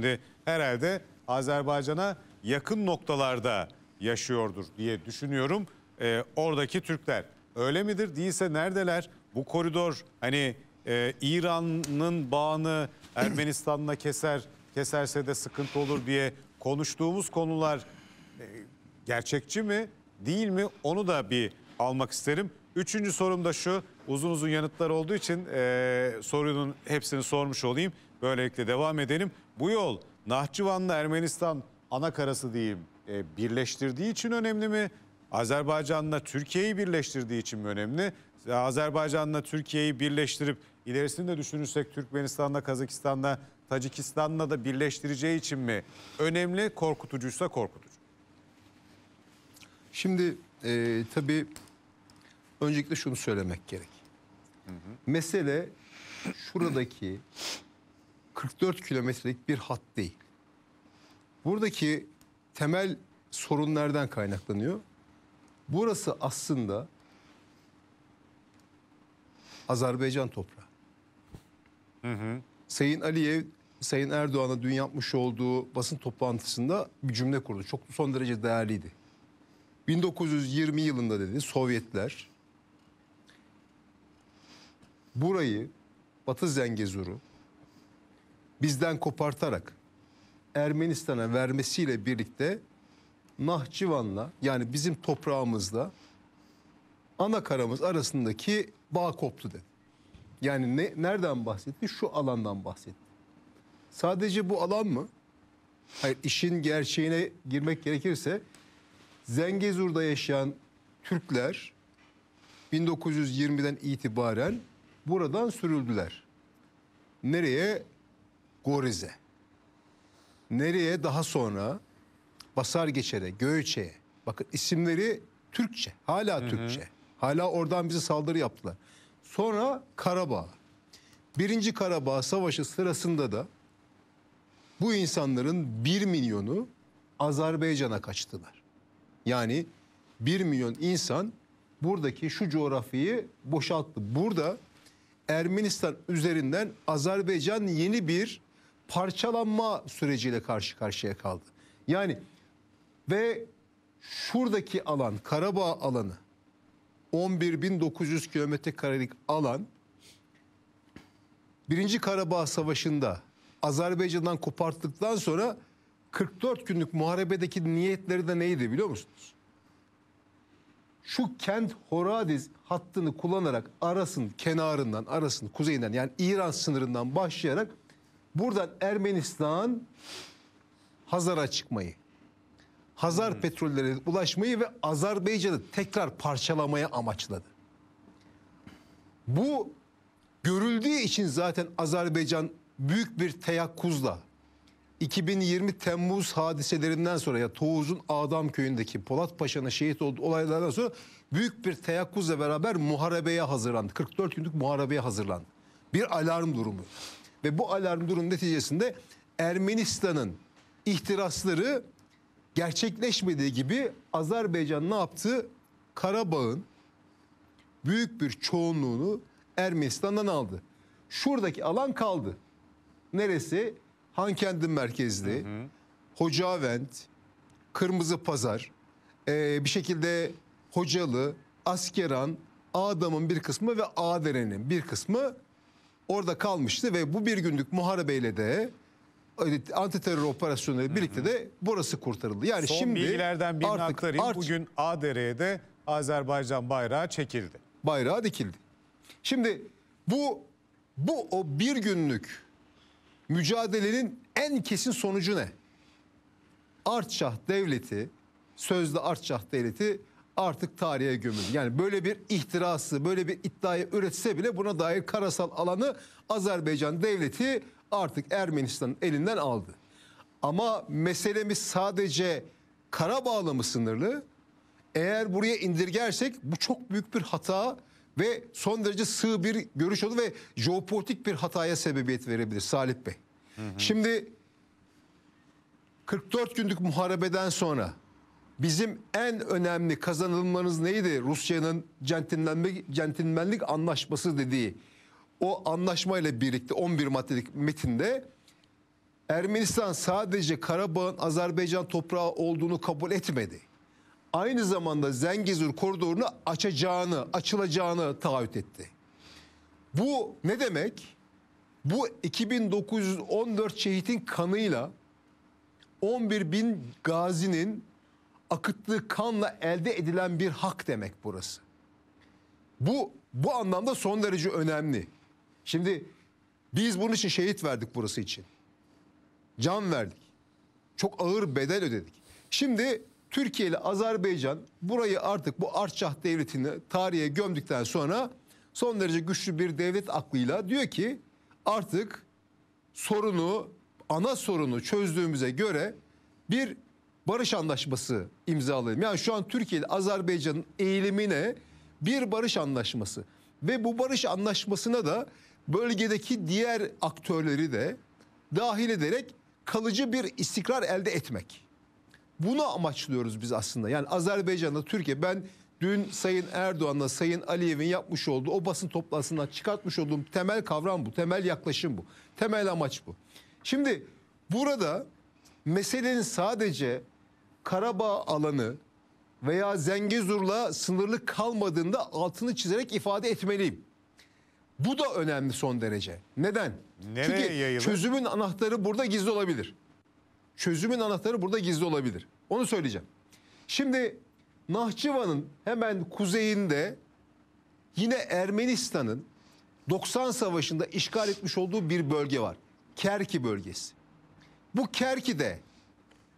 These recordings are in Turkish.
Şimdi herhalde Azerbaycan'a yakın noktalarda yaşıyordur diye düşünüyorum. E, oradaki Türkler öyle midir? Değilse neredeler? Bu koridor hani e, İran'ın bağını Ermenistan'la keser, keserse de sıkıntı olur diye konuştuğumuz konular e, gerçekçi mi değil mi onu da bir almak isterim. Üçüncü sorum da şu uzun uzun yanıtlar olduğu için e, sorunun hepsini sormuş olayım. Böylelikle devam edelim. Bu yol Nahçıvan'la Ermenistan ana karası diyeyim e, birleştirdiği için önemli mi? Azerbaycan'la Türkiye'yi birleştirdiği için mi önemli? E, Azerbaycan'la Türkiye'yi birleştirip ilerisini de düşünürsek Türkmenistan'la, Kazakistan'la, Tacikistan'la da birleştireceği için mi önemli? Korkutucuysa korkutucu. Şimdi e, tabii öncelikle şunu söylemek gerek. Hı hı. Mesele şuradaki 44 kilometrelik bir hat değil. Buradaki temel sorunlardan kaynaklanıyor. Burası aslında Azerbaycan toprağı. Hı hı. Sayın Aliyev, Sayın Erdoğan'a dün yapmış olduğu basın toplantısında bir cümle kurdu. Çok son derece değerliydi. 1920 yılında dedi Sovyetler burayı Batı Zengezur'u bizden kopartarak Ermenistan'a vermesiyle birlikte Nahçıvan'la yani bizim toprağımızla anakaramız arasındaki bağ koptu dedi. Yani ne, nereden bahsetti? Şu alandan bahsetti. Sadece bu alan mı? Hayır işin gerçeğine girmek gerekirse Zengezur'da yaşayan Türkler 1920'den itibaren buradan sürüldüler. Nereye? Gorize. Nereye? Daha sonra Basar Geçer'e, Göğüçe'ye. Bakın isimleri Türkçe. Hala Hı -hı. Türkçe. Hala oradan bize saldırı yaptılar. Sonra Karabağ. Birinci Karabağ Savaşı sırasında da bu insanların bir milyonu Azerbaycan'a kaçtılar. Yani bir milyon insan buradaki şu coğrafyayı boşalttı. Burada Ermenistan üzerinden Azerbaycan yeni bir parçalanma süreciyle karşı karşıya kaldı. Yani ve şuradaki alan Karabağ alanı 11.900 kilometre karelik alan Birinci Karabağ Savaşı'nda Azerbaycan'dan koparttıktan sonra 44 günlük muharebedeki niyetleri de neydi biliyor musunuz? Şu kent Horadiz hattını kullanarak arasın kenarından, arasın kuzeyinden yani İran sınırından başlayarak Buradan Ermenistan Hazar'a çıkmayı, Hazar hmm. petrollerine ulaşmayı ve Azerbaycan'ı tekrar parçalamaya amaçladı. Bu görüldüğü için zaten Azerbaycan büyük bir teyakkuzla 2020 Temmuz hadiselerinden sonra ya Toğuz'un Adam köyündeki Polat Paşa'nın şehit olduğu olaylardan sonra büyük bir teyakkuzla beraber muharebeye hazırlandı. 44 günlük muharebeye hazırlandı. Bir alarm durumu. Ve bu alarm durum neticesinde Ermenistan'ın ihtirasları gerçekleşmediği gibi Azerbaycan ne yaptı? Karabağ'ın büyük bir çoğunluğunu Ermenistan'dan aldı. Şuradaki alan kaldı. Neresi? Hankendin merkezli, Hocavent, Kırmızı Pazar, ee, bir şekilde Hocalı, Askeran, adamın bir kısmı ve Aderen'in bir kısmı orada kalmıştı ve bu bir günlük muharebeyle de e, anti terör operasyonları birlikte de burası kurtarıldı. Yani Son şimdi bilgilerden birini artık, aktarayım. Artık, Bugün Adere'ye de Azerbaycan bayrağı çekildi. Bayrağı dikildi. Şimdi bu bu o bir günlük mücadelenin en kesin sonucu ne? Artçah devleti, sözde Artçah devleti artık tarihe gömüldü. Yani böyle bir ihtirası, böyle bir iddiayı üretse bile buna dair karasal alanı Azerbaycan devleti artık Ermenistan'ın elinden aldı. Ama meselemiz sadece Karabağ'la mı sınırlı? Eğer buraya indirgersek bu çok büyük bir hata ve son derece sığ bir görüş olur ve jeopolitik bir hataya sebebiyet verebilir Salih Bey. Hı hı. Şimdi 44 günlük muharebeden sonra Bizim en önemli kazanılmanız neydi? Rusya'nın centilmenlik, centilmenlik anlaşması dediği o anlaşmayla birlikte 11 maddelik metinde Ermenistan sadece Karabağ'ın Azerbaycan toprağı olduğunu kabul etmedi. Aynı zamanda Zengezur koridorunu açacağını, açılacağını taahhüt etti. Bu ne demek? Bu 2914 şehitin kanıyla 11 bin gazinin akıttığı kanla elde edilen bir hak demek burası. Bu bu anlamda son derece önemli. Şimdi biz bunun için şehit verdik burası için. Can verdik. Çok ağır bedel ödedik. Şimdi Türkiye ile Azerbaycan burayı artık bu Arçah devletini tarihe gömdükten sonra son derece güçlü bir devlet aklıyla diyor ki artık sorunu ana sorunu çözdüğümüze göre bir barış anlaşması imzalayalım. Yani şu an Türkiye'de Azerbaycan'ın eğilimine bir barış anlaşması ve bu barış anlaşmasına da bölgedeki diğer aktörleri de dahil ederek kalıcı bir istikrar elde etmek. Bunu amaçlıyoruz biz aslında. Yani Azerbaycan'da Türkiye ben dün Sayın Erdoğan'la Sayın Aliyev'in yapmış olduğu o basın toplantısından çıkartmış olduğum temel kavram bu. Temel yaklaşım bu. Temel amaç bu. Şimdi burada meselenin sadece Karabağ alanı veya Zengezur'la sınırlı kalmadığında altını çizerek ifade etmeliyim. Bu da önemli son derece. Neden? Nereye Çünkü yayılır? çözümün anahtarı burada gizli olabilir. Çözümün anahtarı burada gizli olabilir. Onu söyleyeceğim. Şimdi Nahçıvan'ın hemen kuzeyinde yine Ermenistan'ın 90 savaşında işgal etmiş olduğu bir bölge var. Kerki bölgesi. Bu Kerki'de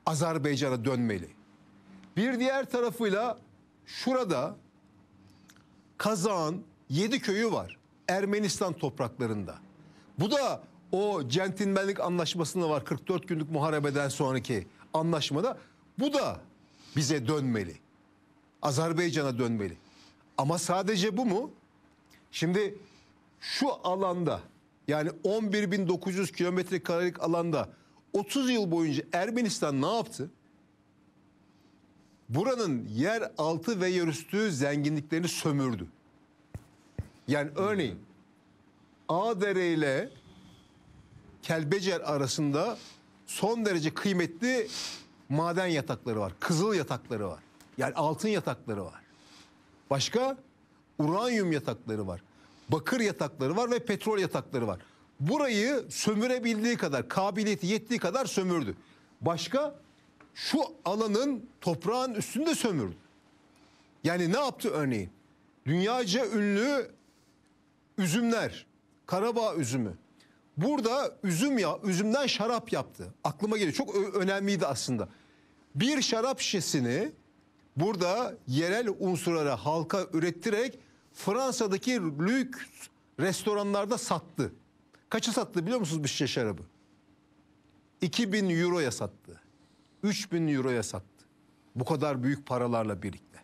Azerbaycan'a dönmeli. Bir diğer tarafıyla şurada Kazan yedi köyü var. Ermenistan topraklarında. Bu da o centilmenlik anlaşmasında var 44 günlük muharebeden sonraki anlaşmada. Bu da bize dönmeli. Azerbaycan'a dönmeli. Ama sadece bu mu? Şimdi şu alanda yani 11.900 kilometre karelik alanda 30 yıl boyunca Ermenistan ne yaptı? Buranın yer altı ve yer üstü zenginliklerini sömürdü. Yani örneğin Ağdere ile Kelbecer arasında son derece kıymetli maden yatakları var. Kızıl yatakları var. Yani altın yatakları var. Başka uranyum yatakları var. Bakır yatakları var ve petrol yatakları var burayı sömürebildiği kadar, kabiliyeti yettiği kadar sömürdü. Başka şu alanın toprağın üstünde sömürdü. Yani ne yaptı örneğin? Dünyaca ünlü üzümler, Karabağ üzümü. Burada üzüm ya, üzümden şarap yaptı. Aklıma geliyor. Çok önemliydi aslında. Bir şarap şişesini burada yerel unsurlara, halka ürettirerek Fransa'daki lüks restoranlarda sattı. Kaça sattı biliyor musunuz bir şişe şarabı? 2000 euroya sattı. 3000 euroya sattı. Bu kadar büyük paralarla birlikte.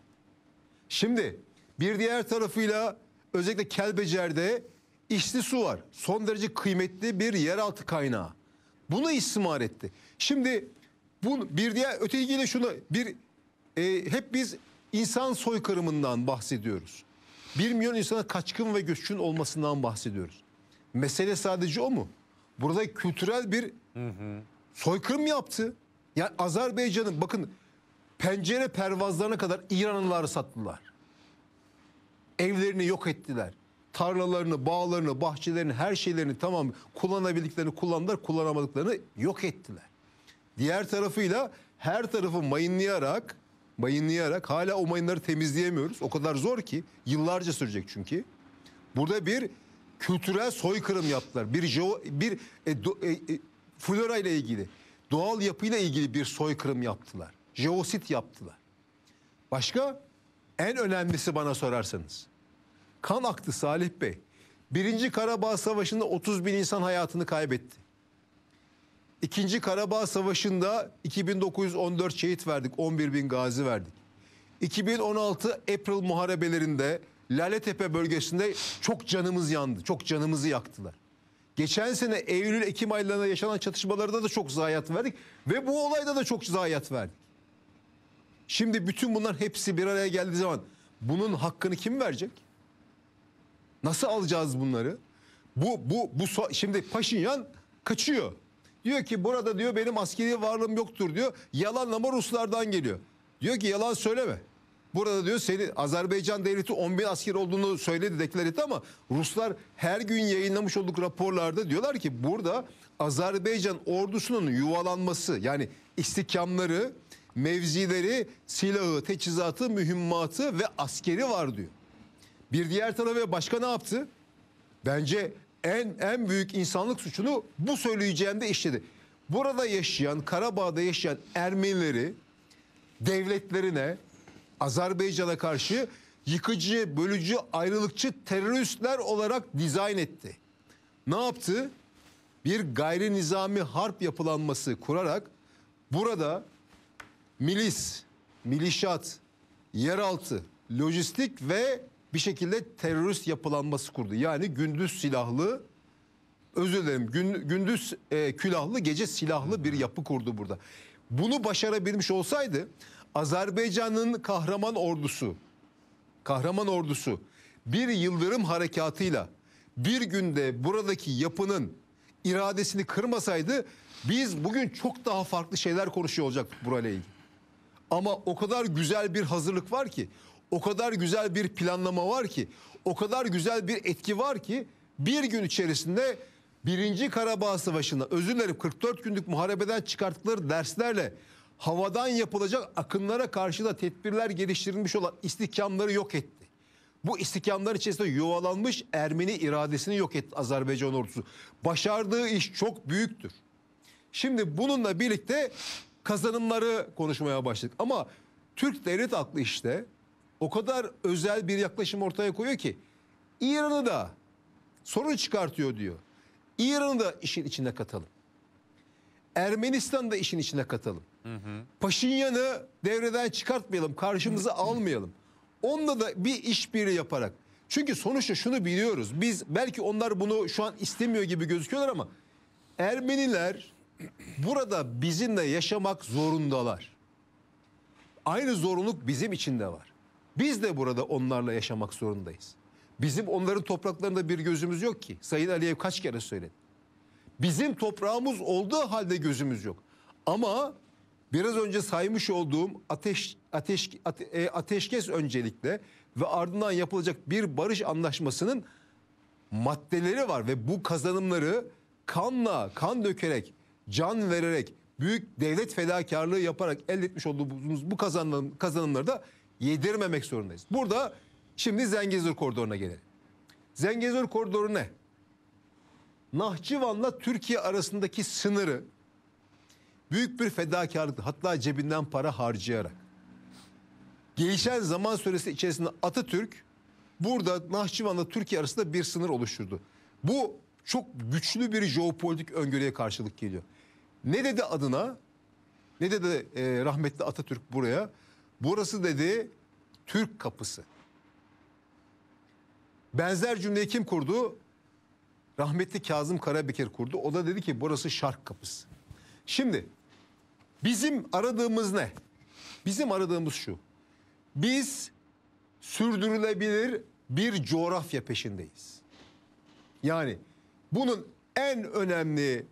Şimdi bir diğer tarafıyla özellikle Kelbecer'de içli su var. Son derece kıymetli bir yeraltı kaynağı. Bunu istismar etti. Şimdi bu bir diğer ötekiyle şunu bir e, hep biz insan soykırımından bahsediyoruz. Bir milyon insana kaçkın ve göçkün olmasından bahsediyoruz. Mesele sadece o mu? Burada kültürel bir hı hı. soykırım yaptı. Yani Azerbaycan'ın bakın pencere pervazlarına kadar İranlıları sattılar. Evlerini yok ettiler. Tarlalarını, bağlarını, bahçelerini, her şeylerini tamam kullanabildiklerini kullandılar, kullanamadıklarını yok ettiler. Diğer tarafıyla her tarafı mayınlayarak, mayınlayarak hala o mayınları temizleyemiyoruz. O kadar zor ki yıllarca sürecek çünkü. Burada bir kültürel soykırım yaptılar. Bir jeo, bir e, do, e, e, flora ile ilgili, doğal yapıyla ilgili bir soykırım yaptılar. Jeosit yaptılar. Başka en önemlisi bana sorarsanız. Kan aktı Salih Bey. Birinci Karabağ Savaşı'nda 30 bin insan hayatını kaybetti. İkinci Karabağ Savaşı'nda 2914 şehit verdik, 11 bin gazi verdik. 2016 April muharebelerinde Laletepe bölgesinde çok canımız yandı. Çok canımızı yaktılar. Geçen sene Eylül-Ekim aylarında yaşanan çatışmalarda da çok zayiat verdik. Ve bu olayda da çok zayiat verdik. Şimdi bütün bunlar hepsi bir araya geldiği zaman bunun hakkını kim verecek? Nasıl alacağız bunları? Bu bu bu şimdi Paşinyan kaçıyor. Diyor ki burada diyor benim askeri varlığım yoktur diyor. Yalanlama Ruslardan geliyor. Diyor ki yalan söyleme. Burada diyor seni Azerbaycan devleti 10 bin asker olduğunu söyledi, deklar etti ama Ruslar her gün yayınlamış olduk raporlarda diyorlar ki burada Azerbaycan ordusunun yuvalanması yani istikamları, mevzileri, silahı, teçhizatı, mühimmatı ve askeri var diyor. Bir diğer tarafı başka ne yaptı? Bence en en büyük insanlık suçunu bu söyleyeceğinde işledi. Burada yaşayan, Karabağ'da yaşayan Ermenileri devletlerine, Azerbaycan'a karşı yıkıcı, bölücü, ayrılıkçı teröristler olarak dizayn etti. Ne yaptı? Bir gayri nizami harp yapılanması kurarak burada milis, milişat, yeraltı, lojistik ve bir şekilde terörist yapılanması kurdu. Yani gündüz silahlı, özür dilerim gündüz e, külahlı, gece silahlı bir yapı kurdu burada. Bunu başarabilmiş olsaydı Azerbaycan'ın kahraman ordusu, kahraman ordusu bir yıldırım harekatıyla bir günde buradaki yapının iradesini kırmasaydı biz bugün çok daha farklı şeyler konuşuyor olacaktık burayla ilgili. Ama o kadar güzel bir hazırlık var ki, o kadar güzel bir planlama var ki, o kadar güzel bir etki var ki bir gün içerisinde Birinci Karabağ Savaşı'nda özür dilerim 44 günlük muharebeden çıkarttıkları derslerle havadan yapılacak akınlara karşı da tedbirler geliştirilmiş olan istikamları yok etti. Bu istikamlar içerisinde yuvalanmış Ermeni iradesini yok etti Azerbaycan ordusu. Başardığı iş çok büyüktür. Şimdi bununla birlikte kazanımları konuşmaya başladık. Ama Türk devlet aklı işte o kadar özel bir yaklaşım ortaya koyuyor ki İran'ı da sorun çıkartıyor diyor. İran'ı da işin içine katalım. da işin içine katalım. Hı hı. Paşinyan'ı devreden çıkartmayalım, karşımıza almayalım. Onunla da bir işbirliği yaparak. Çünkü sonuçta şunu biliyoruz. Biz belki onlar bunu şu an istemiyor gibi gözüküyorlar ama Ermeniler burada bizimle yaşamak zorundalar. Aynı zorunluluk bizim için de var. Biz de burada onlarla yaşamak zorundayız. Bizim onların topraklarında bir gözümüz yok ki. Sayın Aliyev kaç kere söyledi. Bizim toprağımız olduğu halde gözümüz yok. Ama Biraz önce saymış olduğum ateş, ateş, ate, e, ateşkes öncelikle ve ardından yapılacak bir barış anlaşmasının maddeleri var ve bu kazanımları kanla, kan dökerek, can vererek, büyük devlet fedakarlığı yaparak elde etmiş olduğumuz bu kazanım, kazanımları da yedirmemek zorundayız. Burada şimdi Zengezur koridoruna gelelim. Zengezur koridoru ne? Nahçıvan'la Türkiye arasındaki sınırı Büyük bir fedakarlık, hatta cebinden para harcayarak. Gelişen zaman süresi içerisinde Atatürk burada Nahçıvan'la Türkiye arasında bir sınır oluşturdu. Bu çok güçlü bir jeopolitik öngörüye karşılık geliyor. Ne dedi adına? Ne dedi e, rahmetli Atatürk buraya? Burası dedi Türk kapısı. Benzer cümleyi kim kurdu? Rahmetli Kazım Karabekir kurdu. O da dedi ki burası şark kapısı. Şimdi Bizim aradığımız ne? Bizim aradığımız şu. Biz sürdürülebilir bir coğrafya peşindeyiz. Yani bunun en önemli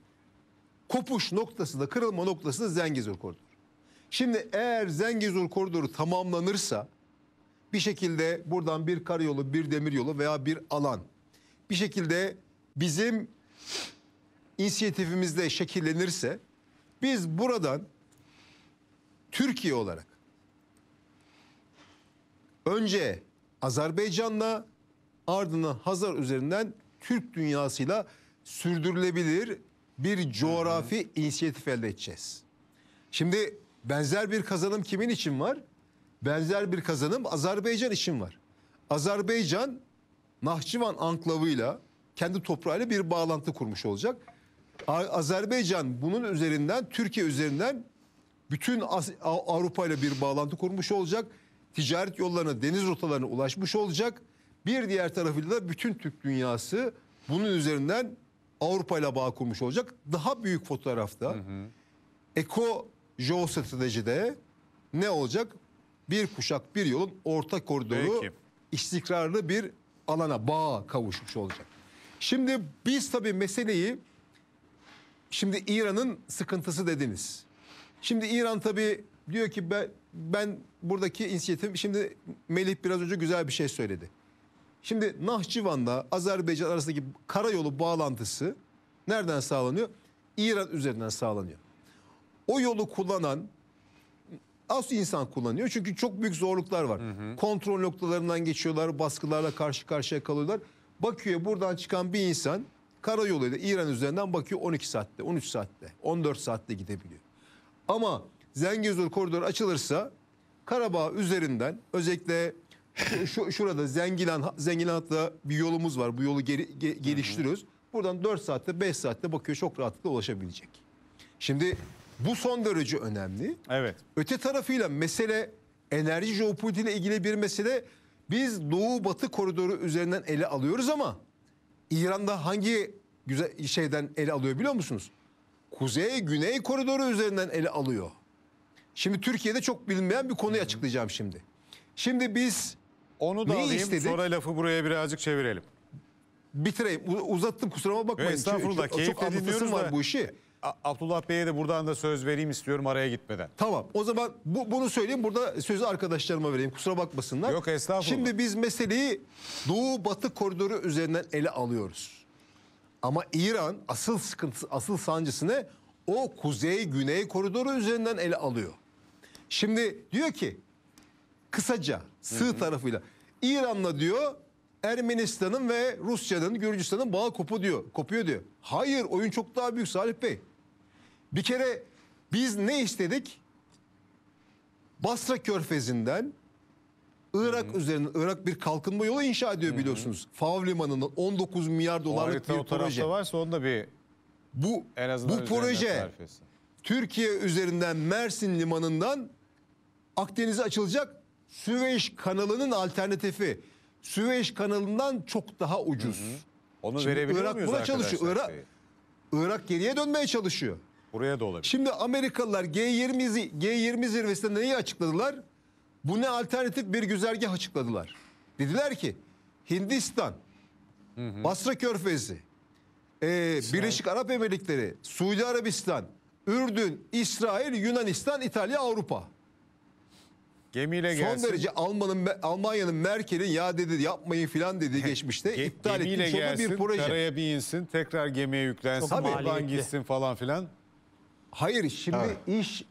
kopuş noktası da kırılma noktası da Zengezur koridoru. Şimdi eğer Zengezur koridoru tamamlanırsa bir şekilde buradan bir karayolu, bir demiryolu veya bir alan bir şekilde bizim inisiyatifimizde şekillenirse biz buradan Türkiye olarak önce Azerbaycan'la ardından Hazar üzerinden Türk dünyasıyla sürdürülebilir bir coğrafi Hı -hı. inisiyatif elde edeceğiz. Şimdi benzer bir kazanım kimin için var? Benzer bir kazanım Azerbaycan için var. Azerbaycan Nahçıvan anklavıyla kendi toprağıyla bir bağlantı kurmuş olacak. Azerbaycan bunun üzerinden Türkiye üzerinden bütün Avrupa ile bir bağlantı kurmuş olacak. Ticaret yollarına, deniz rotalarına ulaşmış olacak. Bir diğer tarafıyla da bütün Türk dünyası bunun üzerinden Avrupa ile bağ kurmuş olacak. Daha büyük fotoğrafta hı hı. eko jeostratejide ne olacak? Bir kuşak bir yolun orta koridoru Peki. istikrarlı bir alana bağ kavuşmuş olacak. Şimdi biz tabii meseleyi şimdi İran'ın sıkıntısı dediniz. Şimdi İran tabii diyor ki ben, ben buradaki inisiyatifim. Şimdi Melih biraz önce güzel bir şey söyledi. Şimdi Nahçıvan'la Azerbaycan arasındaki karayolu bağlantısı nereden sağlanıyor? İran üzerinden sağlanıyor. O yolu kullanan az insan kullanıyor. Çünkü çok büyük zorluklar var. Hı hı. Kontrol noktalarından geçiyorlar, baskılarla karşı karşıya kalıyorlar. Bakıyor buradan çıkan bir insan karayoluyla İran üzerinden bakıyor 12 saatte, 13 saatte, 14 saatte gidebiliyor. Ama Zengezur Koridor açılırsa Karabağ üzerinden özellikle şu, şu şurada Zengilan Zengilan'da bir yolumuz var. Bu yolu geri, ge, geliştiriyoruz. Buradan 4 saatte 5 saatte bakıyor çok rahatlıkla ulaşabilecek. Şimdi bu son derece önemli. Evet. Öte tarafıyla mesele enerji jeopolitiğiyle ilgili bir mesele biz Doğu Batı koridoru üzerinden ele alıyoruz ama İran'da hangi güzel şeyden ele alıyor biliyor musunuz? kuzey-güney koridoru üzerinden ele alıyor. Şimdi Türkiye'de çok bilinmeyen bir konuyu açıklayacağım şimdi. Şimdi biz onu da Neyi alayım istedik? sonra lafı buraya birazcık çevirelim. bitireyim. uzattım kusuruma bakmayın. Yo, estağfurullah, Çünkü Çok anlatasım dinliyoruz var da- bu işi. Abdullah Bey'e de buradan da söz vereyim istiyorum araya gitmeden. Tamam. O zaman bu, bunu söyleyeyim. Burada sözü arkadaşlarıma vereyim. Kusura bakmasınlar. Yok, estağfurullah. Şimdi biz meseleyi Doğu Batı koridoru üzerinden ele alıyoruz. Ama İran asıl sıkıntısı, asıl sancısını o kuzey-güney koridoru üzerinden ele alıyor. Şimdi diyor ki kısaca sığ hı hı. tarafıyla İran'la diyor Ermenistan'ın ve Rusya'nın, Gürcistan'ın bağı kopu diyor, kopuyor diyor. Hayır oyun çok daha büyük Salih Bey. Bir kere biz ne istedik? Basra Körfezi'nden Irak üzerinden Irak bir kalkınma yolu inşa ediyor biliyorsunuz. Fav Limanı'nın 19 milyar O dolarlık harita bir o proje. varsa onda bir Bu en azından bu proje Türkiye üzerinden Mersin limanından Akdeniz'e açılacak Süveyş kanalının alternatifi. Süveyş kanalından çok daha ucuz. Onu Şimdi verebiliyor Irak muyuz çalışıyor. Irak- Irak geriye dönmeye çalışıyor. Buraya da olabilir. Şimdi Amerikalılar G20 G20 zirvesinde neyi açıkladılar? Bu ne alternatif bir güzergah açıkladılar. Dediler ki Hindistan, hı hı. Basra Körfezi, e, Birleşik Arap Emirlikleri, Suudi Arabistan, Ürdün, İsrail, Yunanistan, İtalya, Avrupa. Gemiyle gelsin. Son derece Alman'ın Almanya'nın Merkel'in ya dedi yapmayın filan dedi geçmişte Ge iptal etmiş gelsin, bir proje. Karaya bir tekrar gemiye yüklensin, oradan gitsin falan filan. Hayır şimdi evet. iş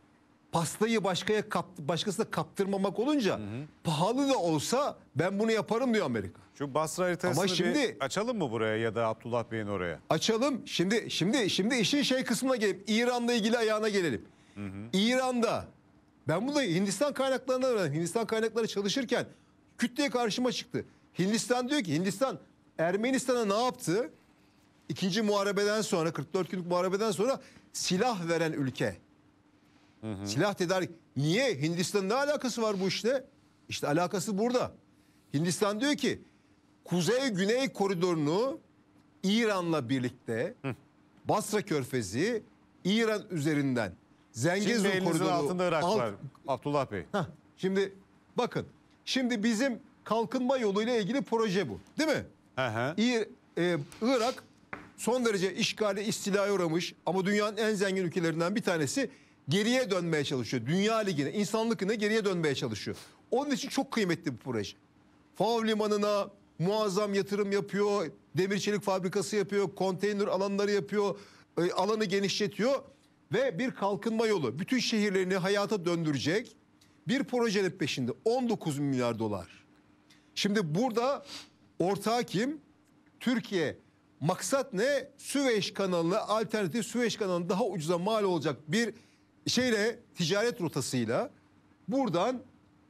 pastayı başkaya kap, başkasına kaptırmamak olunca hı hı. pahalı da olsa ben bunu yaparım diyor Amerika. Şu Basra haritasını Ama şimdi, bir açalım mı buraya ya da Abdullah Bey'in oraya? Açalım. Şimdi şimdi şimdi işin şey kısmına gelip İran'la ilgili ayağına gelelim. Hı hı. İran'da ben bunu Hindistan kaynaklarından öğrendim. Hindistan kaynakları çalışırken küt karşıma çıktı. Hindistan diyor ki Hindistan Ermenistan'a ne yaptı? İkinci muharebeden sonra 44 günlük muharebeden sonra silah veren ülke. Hı Silah tedarik. Niye? Hindistan ne alakası var bu işte? İşte alakası burada. Hindistan diyor ki Kuzey-Güney koridorunu İran'la birlikte hı. Basra Körfezi İran üzerinden Zengezur koridoru altında Irak alt... var Abdullah Bey. Heh, şimdi bakın şimdi bizim kalkınma yoluyla ilgili proje bu değil mi? Hı hı. İr, e, Irak son derece işgale istilaya uğramış ama dünyanın en zengin ülkelerinden bir tanesi geriye dönmeye çalışıyor. Dünya Ligi'ne, insanlıkına geriye dönmeye çalışıyor. Onun için çok kıymetli bir proje. Fav Limanı'na muazzam yatırım yapıyor. Demir çelik fabrikası yapıyor. Konteyner alanları yapıyor. E, alanı genişletiyor. Ve bir kalkınma yolu. Bütün şehirlerini hayata döndürecek bir projenin peşinde 19 milyar dolar. Şimdi burada ortağı kim? Türkiye. Maksat ne? Süveyş kanalı, alternatif Süveyş kanalı daha ucuza mal olacak bir şeyle ticaret rotasıyla buradan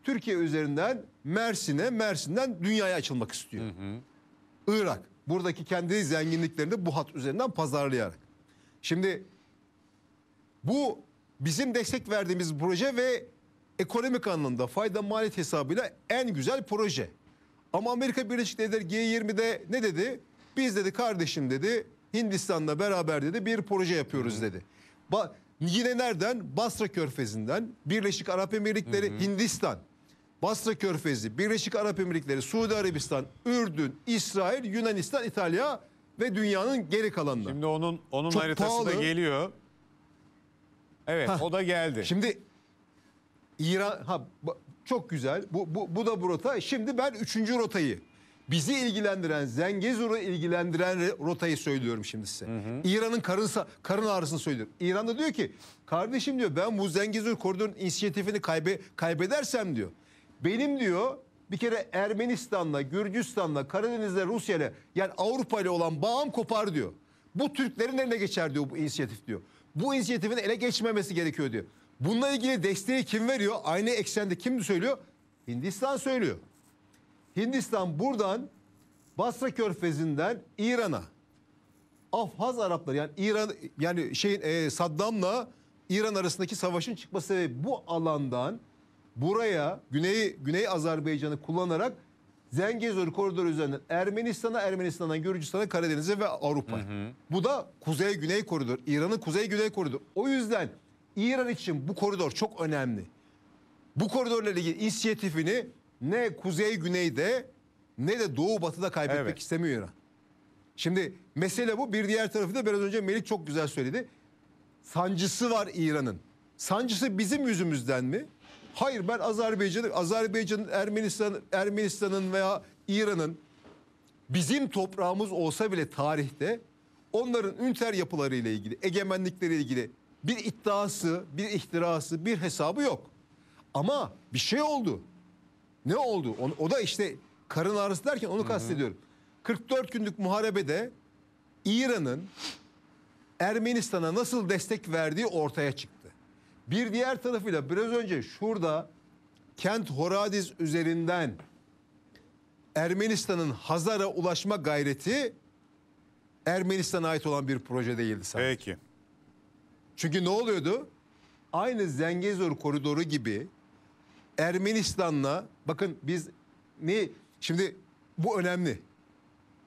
Türkiye üzerinden Mersin'e, Mersin'den dünyaya açılmak istiyor. Hı hı. Irak buradaki kendi zenginliklerini bu hat üzerinden pazarlayarak. Şimdi bu bizim destek verdiğimiz proje ve ekonomik anlamda fayda maliyet hesabıyla en güzel proje. Ama Amerika Birleşik Devletleri G20'de ne dedi? Biz dedi kardeşim dedi Hindistan'la beraber dedi bir proje yapıyoruz dedi. Ba Yine nereden? Basra Körfezi'nden, Birleşik Arap Emirlikleri, hı hı. Hindistan, Basra Körfezi, Birleşik Arap Emirlikleri, Suudi Arabistan, Ürdün, İsrail, Yunanistan, İtalya ve dünyanın geri kalanına. Şimdi onun onun Çok haritası pahalı. da geliyor. Evet, Hah. o da geldi. Şimdi İran ha çok güzel. Bu bu bu da bu rota. Şimdi ben üçüncü rotayı bizi ilgilendiren, Zengezur'u ilgilendiren rotayı söylüyorum şimdi size. İran'ın karın, karın ağrısını söylüyorum. İran da diyor ki kardeşim diyor ben bu Zengezur koridorun inisiyatifini kaybe, kaybedersem diyor. Benim diyor bir kere Ermenistan'la, Gürcistan'la, Karadeniz'le, Rusya'yla yani Avrupa ile olan bağım kopar diyor. Bu Türklerin eline geçer diyor bu inisiyatif diyor. Bu inisiyatifin ele geçmemesi gerekiyor diyor. Bununla ilgili desteği kim veriyor? Aynı eksende kim söylüyor? Hindistan söylüyor. Hindistan buradan Basra Körfezi'nden İran'a Afhaz Arapları yani İran yani şeyin e, Saddam'la İran arasındaki savaşın çıkması ve bu alandan buraya Güney Güney Azerbaycan'ı kullanarak Zengezur koridoru üzerinden Ermenistan'a, Ermenistan'dan Gürcistan'a, Karadeniz'e ve Avrupa'ya. Bu da Kuzey Güney koridor, İran'ın Kuzey Güney koridoru. O yüzden İran için bu koridor çok önemli. Bu koridorla ilgili inisiyatifini ne kuzey güneyde ne de doğu batıda kaybetmek evet. istemiyor İran. Şimdi mesele bu. Bir diğer tarafı da biraz önce Melik çok güzel söyledi. Sancısı var İran'ın. Sancısı bizim yüzümüzden mi? Hayır ben Azerbaycan'ın Azerbaycan'ın Ermenistan Ermenistan'ın veya İran'ın bizim toprağımız olsa bile tarihte onların üniter yapıları ile ilgili, egemenlikleri ilgili bir iddiası, bir ihtirası, bir hesabı yok. Ama bir şey oldu. Ne oldu? O, o da işte karın ağrısı derken onu kastediyorum. 44 günlük muharebede İran'ın Ermenistan'a nasıl destek verdiği ortaya çıktı. Bir diğer tarafıyla biraz önce şurada Kent Horadiz üzerinden Ermenistan'ın Hazar'a ulaşma gayreti Ermenistan'a ait olan bir proje değildi sanki. Peki. Çünkü ne oluyordu? Aynı Zengezur koridoru gibi Ermenistan'la Bakın biz ne şimdi bu önemli.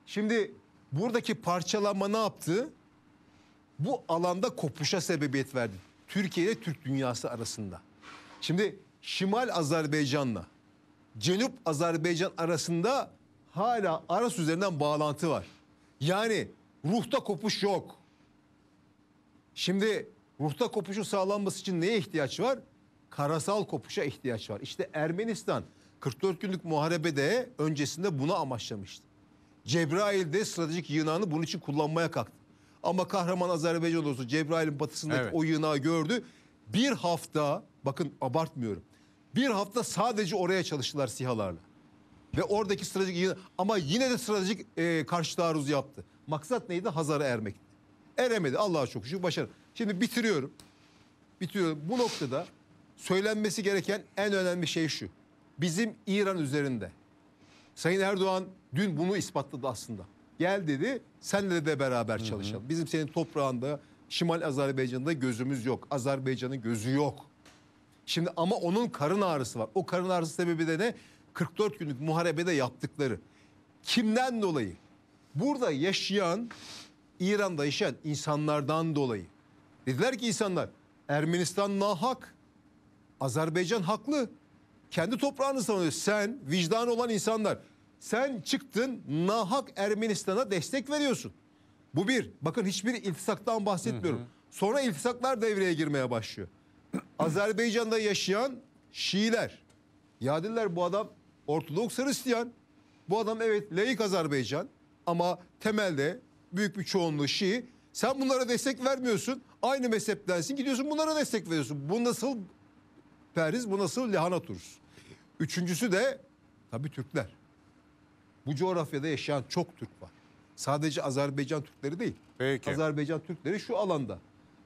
Şimdi buradaki parçalanma ne yaptı? Bu alanda kopuşa sebebiyet verdi. Türkiye ile Türk dünyası arasında. Şimdi Şimal Azerbaycan'la Cenup Azerbaycan arasında hala Aras üzerinden bağlantı var. Yani ruhta kopuş yok. Şimdi ruhta kopuşun sağlanması için neye ihtiyaç var? Karasal kopuşa ihtiyaç var. İşte Ermenistan 44 günlük muharebede öncesinde bunu amaçlamıştı. Cebrail de stratejik yığınağını bunun için kullanmaya kalktı. Ama kahraman Azerbaycan ordusu Cebrail'in batısındaki evet. o yığınağı gördü. Bir hafta bakın abartmıyorum. Bir hafta sadece oraya çalıştılar sihalarla. Ve oradaki stratejik ama yine de stratejik e, karşı taarruz yaptı. Maksat neydi? Hazar'a ermek. Eremedi. Allah'a çok şükür başarı. Şimdi bitiriyorum. Bitiriyorum. Bu noktada söylenmesi gereken en önemli şey şu bizim İran üzerinde. Sayın Erdoğan dün bunu ispatladı aslında. Gel dedi senle de beraber çalışalım. Bizim senin toprağında Şimal Azerbaycan'da gözümüz yok. Azerbaycan'ın gözü yok. Şimdi ama onun karın ağrısı var. O karın ağrısı sebebi de ne? 44 günlük muharebede yaptıkları. Kimden dolayı? Burada yaşayan, İran'da yaşayan insanlardan dolayı. Dediler ki insanlar Ermenistan nahak, Azerbaycan haklı kendi toprağını savunuyor. Sen vicdanı olan insanlar. Sen çıktın nahak Ermenistan'a destek veriyorsun. Bu bir. Bakın hiçbir iltisaktan bahsetmiyorum. Hı hı. Sonra iltisaklar devreye girmeye başlıyor. Azerbaycan'da yaşayan Şiiler. Ya dediler bu adam Ortodoks Hristiyan. Bu adam evet laik Azerbaycan ama temelde büyük bir çoğunluğu Şii. Sen bunlara destek vermiyorsun. Aynı mezheptensin gidiyorsun bunlara destek veriyorsun. Bu nasıl periz bu nasıl lahana turşusu? Üçüncüsü de tabii Türkler. Bu coğrafyada yaşayan çok Türk var. Sadece Azerbaycan Türkleri değil. Peki. Azerbaycan Türkleri şu alanda.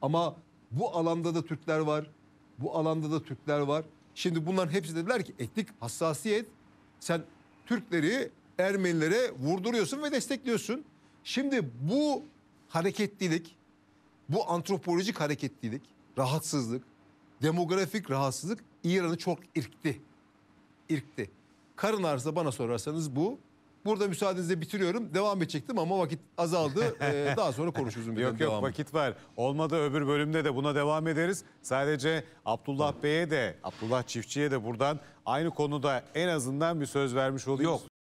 Ama bu alanda da Türkler var. Bu alanda da Türkler var. Şimdi bunların hepsi dediler ki etnik hassasiyet. Sen Türkleri Ermenilere vurduruyorsun ve destekliyorsun. Şimdi bu hareketlilik, bu antropolojik hareketlilik, rahatsızlık, demografik rahatsızlık İran'ı çok irkti irkti. Karın ağrısı bana sorarsanız bu. Burada müsaadenizle bitiriyorum. Devam edecektim ama vakit azaldı. Ee, daha sonra konuşuruz. yok yok devamı. vakit var. Olmadı öbür bölümde de buna devam ederiz. Sadece Abdullah Bey'e de, Abdullah Çiftçi'ye de buradan aynı konuda en azından bir söz vermiş oluyoruz. Yok